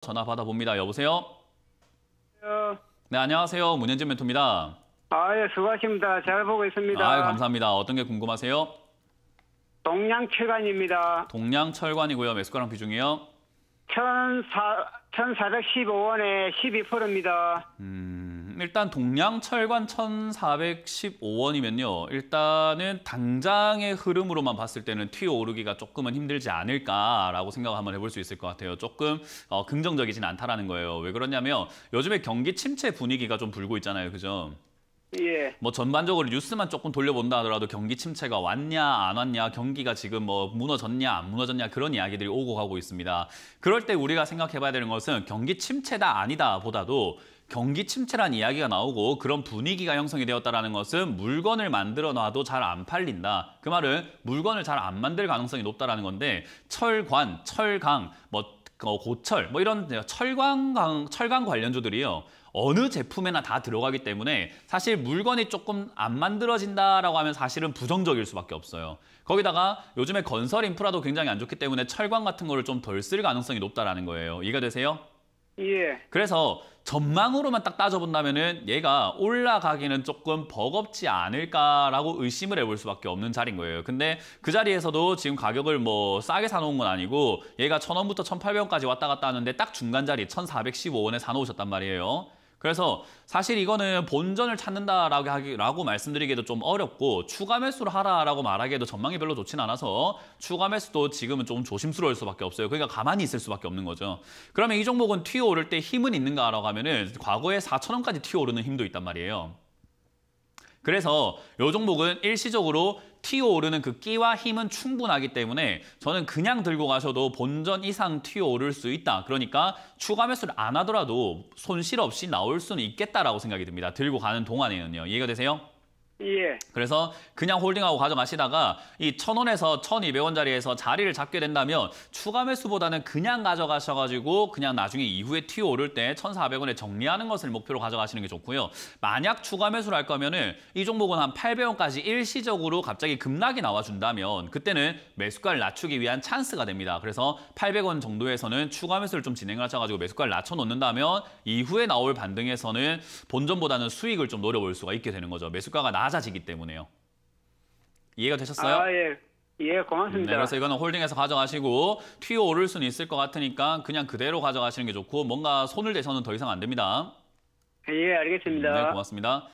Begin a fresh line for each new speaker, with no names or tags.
전화 받아봅니다. 여보세요? 여... 어. 네, 안녕하세요. 문현진 멘토입니다. 아, 예, 수고하십니다. 잘 보고 있습니다. 아, 감사합니다. 어떤 게 궁금하세요? 동양철관입니다. 동양철관이고요. 매수가랑 비중이요? 1,415원에 12%입니다. 음... 일단 동양철관 1,415원이면요. 일단은 당장의 흐름으로만 봤을 때는 튀어오르기가 조금은 힘들지 않을까라고 생각을 한번 해볼 수 있을 것 같아요. 조금 어, 긍정적이진 않다라는 거예요. 왜 그러냐면 요즘에 경기 침체 분위기가 좀 불고 있잖아요. 그죠? 예. 뭐 전반적으로 뉴스만 조금 돌려본다 하더라도 경기 침체가 왔냐 안 왔냐 경기가 지금 뭐 무너졌냐 안 무너졌냐 그런 이야기들이 오고 가고 있습니다. 그럴 때 우리가 생각해봐야 되는 것은 경기 침체다 아니다 보다도 경기 침체란 이야기가 나오고 그런 분위기가 형성이 되었다는 것은 물건을 만들어 놔도 잘 안 팔린다. 그 말은 물건을 잘 안 만들 가능성이 높다는 건데 철관, 철강, 뭐 어, 고철 뭐 이런 철강 철강 관련주들이요. 어느 제품에나 다 들어가기 때문에 사실 물건이 조금 안 만들어진다라고 하면 사실은 부정적일 수밖에 없어요. 거기다가 요즘에 건설 인프라도 굉장히 안 좋기 때문에 철광 같은 거를 좀 덜 쓸 가능성이 높다라는 거예요. 이해가 되세요? 예. 그래서 전망으로만 딱 따져본다면은 얘가 올라가기는 조금 버겁지 않을까라고 의심을 해볼 수밖에 없는 자리인 거예요. 근데 그 자리에서도 지금 가격을 뭐 싸게 사놓은 건 아니고 얘가 천원부터 천팔백 원까지 왔다 갔다 하는데 딱 중간 자리 천사백십오 원에 사놓으셨단 말이에요. 그래서 사실 이거는 본전을 찾는다라고 하기라고 말씀드리기도 좀 어렵고 추가 매수를 하라라고 말하기에도 전망이 별로 좋진 않아서 추가 매수도 지금은 좀 조심스러울 수밖에 없어요. 그러니까 가만히 있을 수밖에 없는 거죠. 그러면 이 종목은 튀어 오를 때 힘은 있는가라고 하면은 과거에 4천 원까지 튀어 오르는 힘도 있단 말이에요. 그래서 요 종목은 일시적으로 튀어 오르는 그 끼와 힘은 충분하기 때문에 저는 그냥 들고 가셔도 본전 이상 튀어 오를 수 있다. 그러니까 추가 매수를 안 하더라도 손실 없이 나올 수는 있겠다라고 생각이 듭니다. 들고 가는 동안에는요. 이해가 되세요? 예. 그래서 그냥 홀딩하고 가져가시다가 이 천원에서 천이백 원자리에서 자리를 잡게 된다면 추가 매수보다는 그냥 가져가셔가지고 그냥 나중에 이후에 튀어 오를 때 천사백 원에 정리하는 것을 목표로 가져가시는 게 좋고요. 만약 추가 매수를 할 거면은 이 종목은 한 팔백 원까지 일시적으로 갑자기 급락이 나와준다면 그때는 매수가를 낮추기 위한 찬스가 됩니다. 그래서 팔백 원 정도에서는 추가 매수를 좀 진행을 하셔가지고 매수가를 낮춰놓는다면 이후에 나올 반등에서는 본전보다는 수익을 좀 노려볼 수가 있게 되는 거죠. 매수가가 낮 낮아지기 때문에요. 이해가 되셨어요? 아, 예. 예, 고맙습니다. 네, 그래서 이거는 홀딩해서 가져가시고 튀어 오를 수는 있을 것 같으니까 그냥 그대로 가져가시는 게 좋고 뭔가 손을 대서는 더 이상 안 됩니다. 예, 알겠습니다. 네, 고맙습니다.